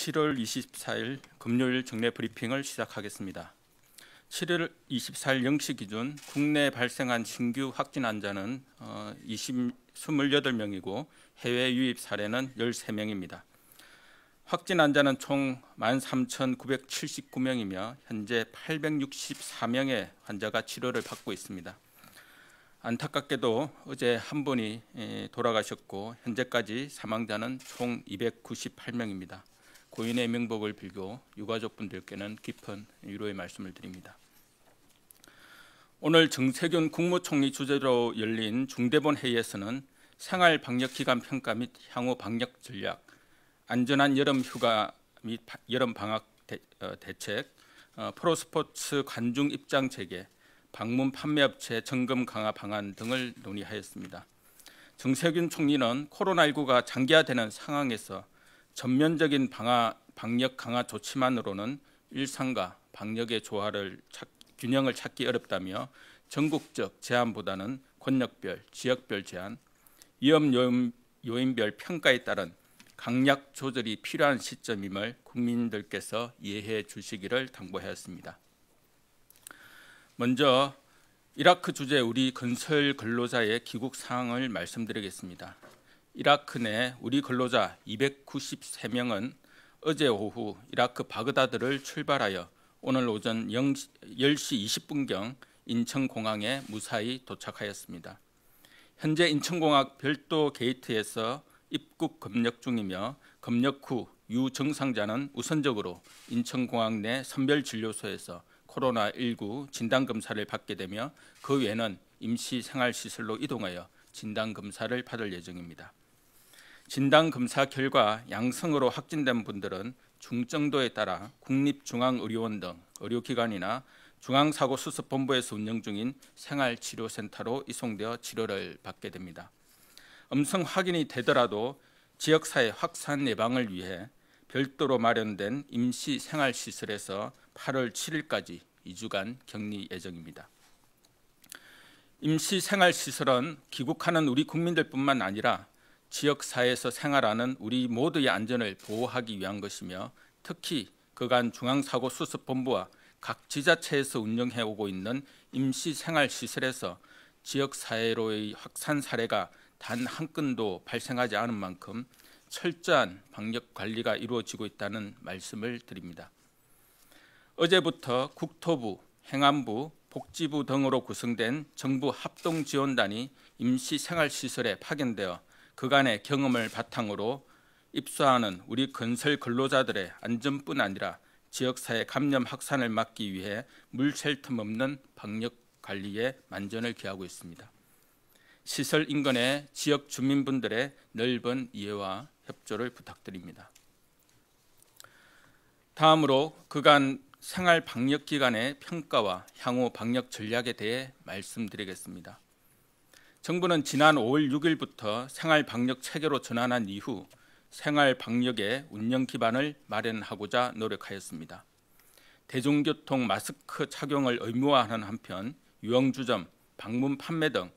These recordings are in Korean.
7월 24일 금요일 정례 브리핑을 시작하겠습니다. 7월 24일 0시 기준 국내에 발생한 신규 확진 환자는 20, 어, 28명이고 해외 유입 사례는 13명입니다. 확진 환자는 총 13,979명이며 현재 864명의 환자가 치료를 받고 있습니다. 안타깝게도 어제 한 분이 돌아가셨고 현재까지 사망자는 총 298명입니다. 고인의 명복을 빌고 유가족분들께는 깊은 위로의 말씀을 드립니다. 오늘 정세균 국무총리 주재로 열린 중대본 회의에서는 생활 방역 기간 평가 및 향후 방역 전략, 안전한 여름 휴가 및 여름 방학 대, 어, 책 어, 프로스포츠 관중 입장 재개, 방문 판매업체 점검 강화 방안 등을 논의하였습니다. 정세균 총리는 코로나19가 장기화되는 상황에서 전면적인 방하, 방역 강화 조치만으로는 일상과 방역의 조화를 찾, 균형을 찾기 어렵다며 전국적 제한보다는 권역별 지역별 제한, 위험 요인, 요인별 평가에 따른 강약 조절이 필요한 시점임을 국민들께서 이해해 주시기를 당부하였습니다. 먼저 이라크 주재 우리 건설 근로자의 귀국 상황을 말씀드리겠습니다. 이라크 내 우리 근로자 293명은 어제 오후 이라크 바그다드를 출발하여 오늘 오전 10시 20분경 인천공항에 무사히 도착하였습니다. 현재 인천공항 별도 게이트에서 입국 검역 중이며 검역 후 유증상자는 우선적으로 인천공항 내 선별진료소에서 코로나19 진단검사를 받게 되며 그 외에는 임시생활시설로 이동하여 진단검사를 받을 예정입니다. 진단 검사 결과 양성으로 확진된 분들은 중증도에 따라 국립중앙의료원 등 의료기관이나 중앙사고수습본부에서 운영 중인 생활치료센터로 이송되어 치료를 받게 됩니다. 음성 확인이 되더라도 지역사회 확산 예방을 위해 별도로 마련된 임시 생활시설에서 8월 7일까지 2주간 격리 예정입니다. 임시 생활시설은 귀국하는 우리 국민들뿐만 아니라 지역 사회에서 생활하는 우리 모두의 안전을 보호하기 위한 것이며 특히 그간 중앙사고수습본부와 각 지자체에서 운영해 오고 있는 임시 생활 시설에서 지역 사회로의 확산 사례가 단 한 건도 발생하지 않은 만큼 철저한 방역 관리가 이루어지고 있다는 말씀을 드립니다. 어제부터 국토부, 행안부, 복지부 등으로 구성된 정부 합동지원단이 임시 생활시설에 파견되어 그간의 경험을 바탕으로 입소하는 우리 건설 근로자들의 안전뿐 아니라 지역사회 감염 확산을 막기 위해 물샐틈 없는 방역 관리에 만전을 기하고 있습니다. 시설 인근의 지역 주민분들의 넓은 이해와 협조를 부탁드립니다. 다음으로 그간 생활 방역 기간의 평가와 향후 방역 전략에 대해 말씀드리겠습니다. 정부는 지난 5월 6일부터 생활 방역 체계로 전환한 이후 생활 방역의 운영 기반을 마련하고자 노력하였습니다. 대중교통 마스크 착용을 의무화하는 한편 유흥주점, 방문 판매 등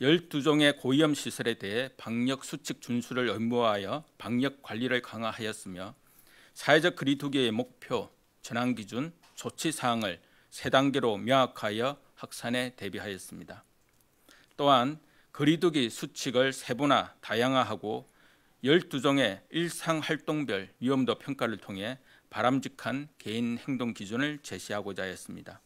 12종의 고위험 시설에 대해 방역 수칙 준수를 의무화하여 방역 관리를 강화하였으며 사회적 거리두기의 목표, 전환 기준, 조치 사항을 세 단계로 명확하여 확산에 대비하였습니다. 또한 거리두기 수칙을 세분화 다양화하고 12종의 일상 활동별 위험도 평가를 통해 바람직한 개인 행동 기준을 제시하고자 했습니다.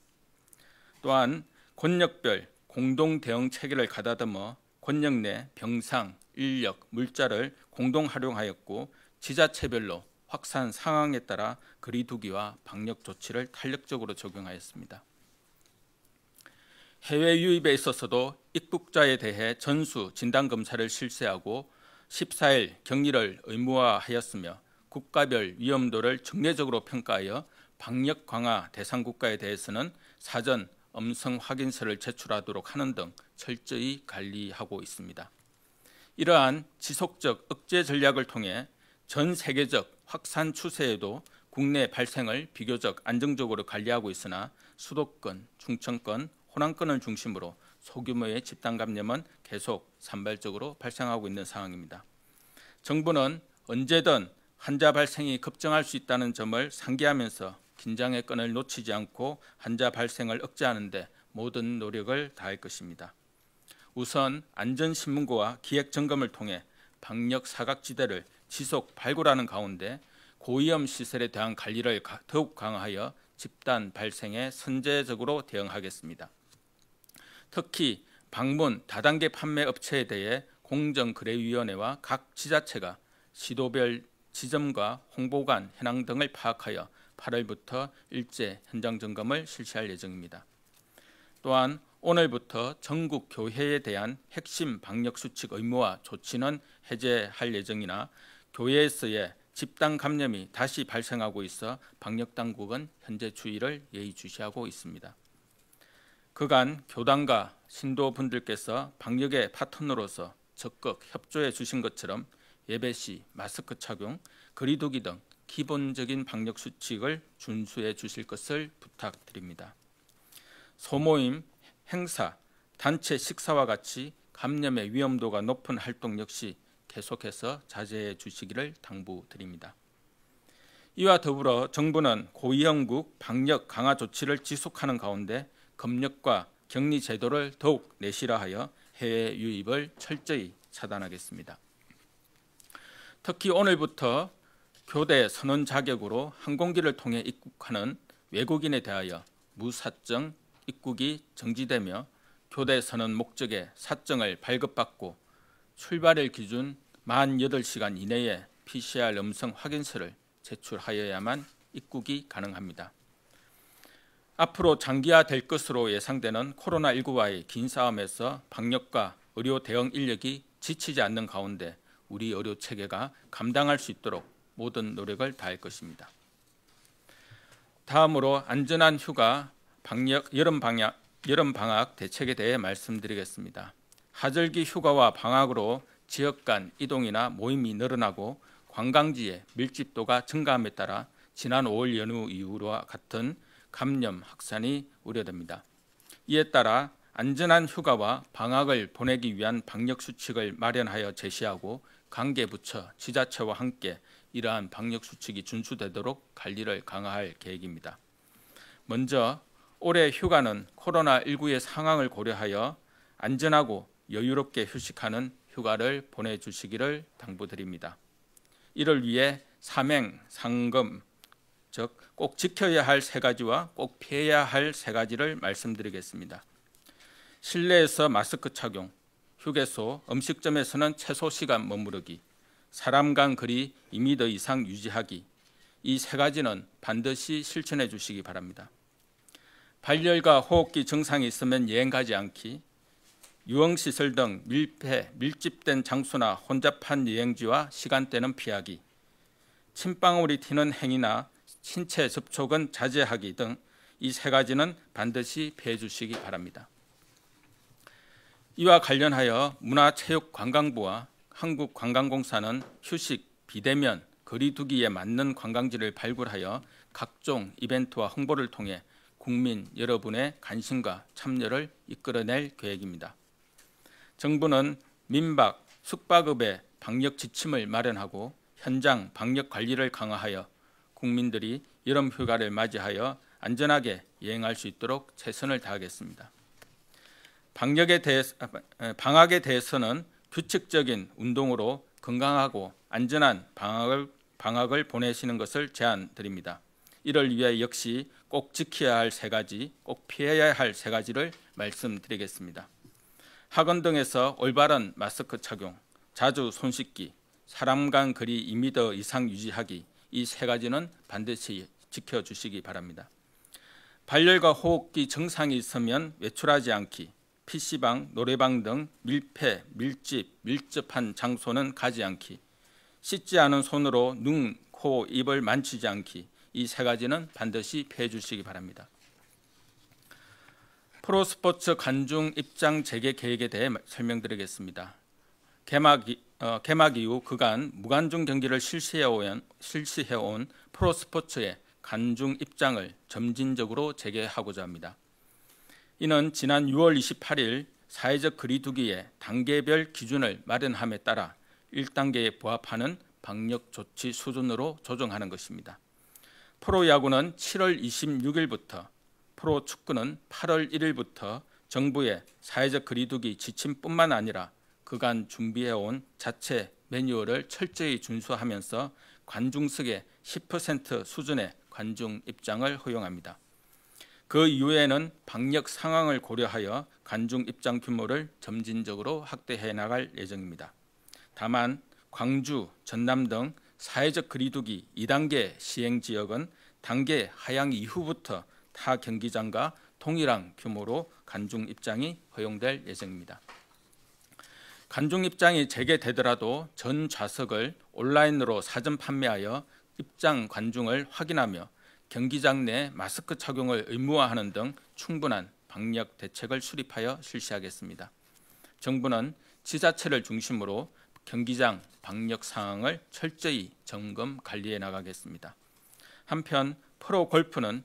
또한 권역별 공동 대응 체계를 가다듬어 권역 내 병상, 인력, 물자를 공동 활용하였고 지자체별로 확산 상황에 따라 거리두기와 방역 조치를 탄력적으로 적용하였습니다. 해외 유입에 있어서도 입국자에 대해 전수 진단 검사를 실시하고 14일 격리를 의무화하였으며 국가별 위험도를 정례적으로 평가하여 방역 강화 대상 국가에 대해서는 사전 음성 확인서를 제출하도록 하는 등 철저히 관리하고 있습니다. 이러한 지속적 억제 전략을 통해 전 세계적 확산 추세에도 국내 발생을 비교적 안정적으로 관리하고 있으나 수도권, 중청권 호남권을 중심으로 소규모의 집단 감염은 계속 산발적으로 발생하고 있는 상황입니다. 정부는 언제든 환자 발생이 급증할 수 있다는 점을 상기하면서 긴장의 끈을 놓치지 않고 환자 발생을 억제하는 데 모든 노력을 다할 것입니다. 우선 안전신문고와 기획점검을 통해 방역 사각지대를 지속 발굴하는 가운데 고위험 시설에 대한 관리를 더욱 강화하여 집단 발생에 선제적으로 대응하겠습니다. 특히 방문 다단계 판매 업체에 대해 공정거래위원회와 각 지자체가 시도별 지점과 홍보관 현황 등을 파악하여 8월부터 일제 현장 점검을 실시할 예정입니다. 또한 오늘부터 전국 교회에 대한 핵심 방역 수칙 의무와 조치는 해제할 예정이나 교회에서의 집단 감염이 다시 발생하고 있어 방역 당국은 현재 주의를 예의주시하고 있습니다. 그간 교단과 신도분들께서 방역의 파트너로서 적극 협조해 주신 것처럼 예배 시 마스크 착용, 거리두기 등 기본적인 방역 수칙을 준수해 주실 것을 부탁드립니다. 소모임, 행사, 단체 식사와 같이 감염의 위험도가 높은 활동 역시 계속해서 자제해 주시기를 당부드립니다. 이와 더불어 정부는 고위험국 방역 강화 조치를 지속하는 가운데 검역과 격리 제도를 더욱 내실화하여 해외 유입을 철저히 차단하겠습니다. 특히 오늘부터 교대 선원 자격으로 항공기를 통해 입국하는 외국인에 대하여 무사증 입국이 정지되며 교대 선언 목적의 사증을 발급받고 출발일 기준 48시간 이내에 PCR 음성 확인서를 제출하여야만 입국이 가능합니다. 앞으로 장기화될 것으로 예상되는 코로나19와의 긴 싸움에서 방역과 의료 대응 인력이 지치지 않는 가운데 우리 의료 체계가 감당할 수 있도록 모든 노력을 다할 것입니다. 다음으로 안전한 휴가 방역 여름 방학 여름 방학 대책에 대해 말씀드리겠습니다. 하절기 휴가와 방학으로 지역 간 이동이나 모임이 늘어나고 관광지의 밀집도가 증가함에 따라 지난 5월 연휴 이후와 같은 감염 확산이 우려됩니다. 이에 따라 안전한 휴가와 방학을 보내기 위한 방역 수칙을 마련하여 제시하고 관계 부처, 지자체와 함께 이러한 방역 수칙이 준수되도록 관리를 강화할 계획입니다. 먼저 올해 휴가는 코로나19의 상황을 고려하여 안전하고 여유롭게 휴식하는 휴가를 보내주시기를 당부드립니다. 이를 위해 삼행, 상금, 즉꼭 지켜야 할 세 가지와 꼭 피해야 할 세 가지를 말씀드리겠습니다. 실내에서 마스크 착용, 휴게소, 음식점에서는 최소 시간 머무르기, 사람 간 거리 2미터 이상 유지하기 이 세 가지는 반드시 실천해 주시기 바랍니다. 발열과 호흡기 증상이 있으면 여행 가지 않기, 유흥시설 등 밀폐, 밀집된 장소나 혼잡한 여행지와 시간대는 피하기, 침방울이 튀는 행위나 신체 접촉은 자제하기 등 이 세 가지는 반드시 해 주시기 바랍니다. 이와 관련하여 문화체육관광부와 한국관광공사는 휴식, 비대면, 거리두기에 맞는 관광지를 발굴하여 각종 이벤트와 홍보를 통해 국민 여러분의 관심과 참여를 이끌어낼 계획입니다. 정부는 민박, 숙박업의 방역 지침을 마련하고 현장 방역 관리를 강화하여 국민들이 여름 휴가를 맞이하여 안전하게 여행할 수 있도록 최선을 다하겠습니다. 방역에 대해 아, 아, 방학에 대해서는 규칙적인 운동으로 건강하고 안전한 방학을 방학을 보내시는 것을 제안드립니다. 이를 위해 역시 꼭 지켜야 할 세 가지, 꼭 피해야 할 세 가지를 말씀드리겠습니다. 학원 등에서 올바른 마스크 착용, 자주 손 씻기, 사람 간 거리 2m 이상 유지하기, 이세 가지는 반드시 지켜주시기 바랍니다. 발열과 호흡기 증상이 있으면 외출하지 않기, PC방, 노래방 등 밀폐, 밀집, 밀접한 장소는 가지 않기, 씻지 않은 손으로 눈, 코, 입을 만지지 않기 이 세 가지는 반드시 피해 주시기 바랍니다. 프로스포츠 관중 입장 재개 계획에 대해 설명드리겠습니다. 개막, 어, 개막 이후 그간 무관중 경기를 실시해온, 실시해온 프로스포츠의 관중 입장을 점진적으로 재개하고자 합니다. 이는 지난 6월 28일 사회적 거리두기에 단계별 기준을 마련함에 따라 1단계에 부합하는 방역 조치 수준으로 조정하는 것입니다. 프로야구는 7월 26일부터 프로축구는 8월 1일부터 정부의 사회적 거리두기 지침뿐만 아니라 그간 준비해온 자체 매뉴얼을 철저히 준수하면서 관중석의 10% 수준의 관중 입장을 허용합니다. 그 이후에는 방역 상황을 고려하여 관중 입장 규모를 점진적으로 확대해 나갈 예정입니다. 다만 광주, 전남 등 사회적 거리두기 2단계 시행 지역은 단계 하향 이후부터 타 경기장과 동일한 규모로 관중 입장이 허용될 예정입니다. 관중 입장이 재개되더라도 전 좌석을 온라인으로 사전 판매하여 입장 관중을 확인하며 경기장 내 마스크 착용을 의무화하는 등 충분한 방역 대책을 수립하여 실시하겠습니다. 정부는 지자체를 중심으로 경기장 방역 상황을 철저히 점검 관리해 나가겠습니다. 한편 프로 골프는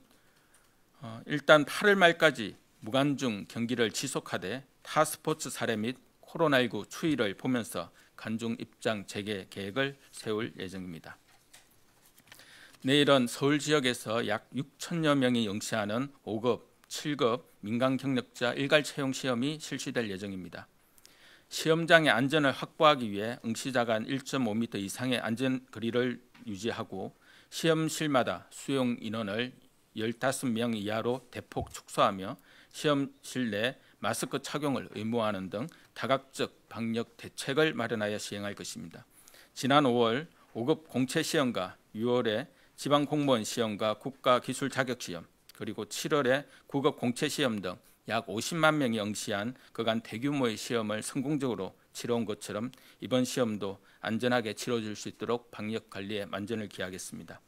어, 일단 8월 말까지 무관중 경기를 지속하되 타 스포츠 사례 및 코로나19 추이를 보면서 간중 입장 재개 계획을 세울 예정입니다. 내일은 서울 지역에서 약 6천여 명이 응시하는 5급, 7급 민간 경력자 일괄 채용 시험이 실시될 예정입니다. 시험장의 안전을 확보하기 위해 응시자 간 1.5m 이상의 안전 거리를 유지하고 시험실마다 수용 인원을 15명 이하로 대폭 축소하며 시험실 내 마스크 착용을 의무화하는 등 다각적 방역 대책을 마련하여 시행할 것입니다. 지난 5월 5급 공채 시험과 6월에 지방 공무원 시험과 국가 기술 자격 시험 그리고 7월에 9급 공채 시험 등 약 50만 명이 응시한 그간 대규모의 시험을 성공적으로 치러온 것처럼 이번 시험도 안전하게 치러질 수 있도록 방역 관리에 만전을 기하겠습니다.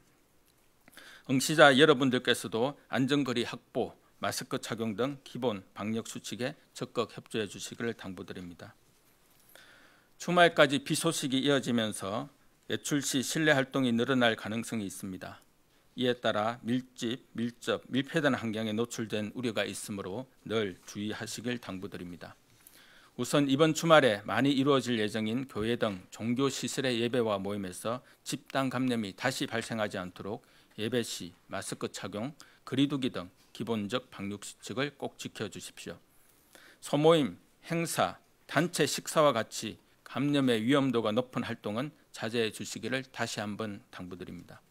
응시자 여러분들께서도 안전거리 확보, 마스크 착용 등 기본 방역 수칙에 적극 협조해 주시기를 당부드립니다. 주말까지 비 소식이 이어지면서 외출 시 실내 활동이 늘어날 가능성이 있습니다. 이에 따라 밀집, 밀접, 밀폐된 환경에 노출된 우려가 있으므로 늘 주의하시길 당부드립니다. 우선 이번 주말에 많이 이루어질 예정인 교회 등 종교 시설의 예배와 모임에서 집단 감염이 다시 발생하지 않도록 예배 시 마스크 착용, 거리두기 등 기본적 방역 수칙을 꼭 지켜주십시오. 소모임, 행사, 단체 식사와 같이 감염의 위험도가 높은 활동은 자제해 주시기를 다시 한번 당부드립니다.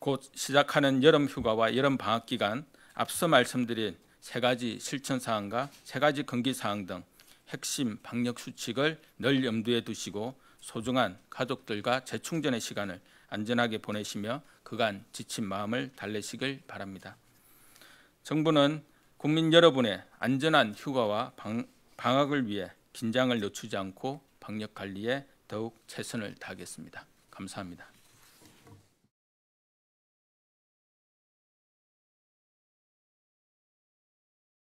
곧 시작하는 여름 휴가와 여름 방학 기간 앞서 말씀드린 세 가지 실천 사항과 세 가지 금기 사항 등 핵심 방역 수칙을 늘 염두에 두시고 소중한 가족들과 재충전의 시간을 안전하게 보내시며 그간 지친 마음을 달래시길 바랍니다. 정부는 국민 여러분의 안전한 휴가와 방, 방학을 위해 긴장을 늦추지 않고 방역 관리에 더욱 최선을 다하겠습니다. 감사합니다.